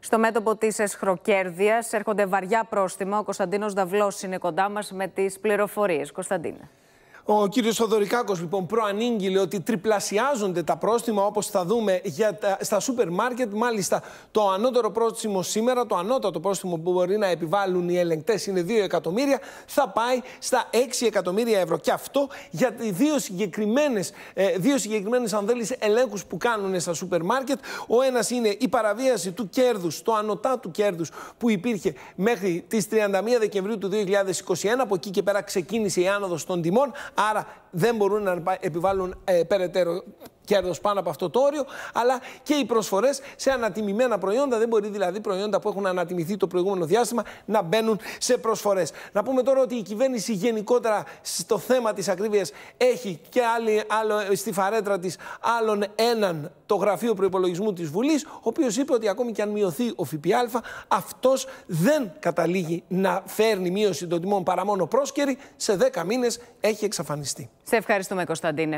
Στο μέτωπο της Εσχροκέρδειας έρχονται βαριά πρόστιμα. Ο Κωνσταντίνος Δαυλό είναι κοντά μας με τις πληροφορίες. Κωνσταντίνε. Ο κύριος Θοδωρικάκος λοιπόν προανήγγειλε ότι τριπλασιάζονται τα πρόστιμα όπως θα δούμε για τα, στα σούπερ μάρκετ. Μάλιστα το ανώτερο πρόστιμο σήμερα, το ανώτατο πρόστιμο που μπορεί να επιβάλλουν οι ελεγκτές είναι 2 εκατομμύρια, θα πάει στα 6 εκατομμύρια ευρώ. Και αυτό για δύο συγκεκριμένες, ε, δύο συγκεκριμένες αν ελέγχους που κάνουν στα σούπερ μάρκετ. Ο ένας είναι η παραβίαση του κέρδους, το ανωτά του κέρδους που υπήρχε μέχρι τις 31 Δεκεμβρίου του 2021. Από εκεί και πέρα ξεκίνησε η άνοδος των τιμών. Άρα δεν μπορούν να επιβάλλουν ε, περαιτέρω κέρδος πάνω από αυτό το όριο, αλλά και οι προσφορές σε ανατιμημένα προϊόντα. Δεν μπορεί δηλαδή προϊόντα που έχουν ανατιμηθεί το προηγούμενο διάστημα να μπαίνουν σε προσφορές. Να πούμε τώρα ότι η κυβέρνηση γενικότερα στο θέμα της ακρίβειας έχει και άλλη, άλλο, στη φαρέτρα της άλλον έναν το γραφείο προπολογισμού της Βουλής, ο οποίος είπε ότι ακόμη και αν μειωθεί ο ΦΠΑ, αυτός δεν καταλήγει να φέρνει μείωση των τιμών παρά μόνο πρόσκαιρη. Σε 10 μήνες έχει εξαφανιστεί. Σε ευχαριστούμε, Κωνσταντίνε.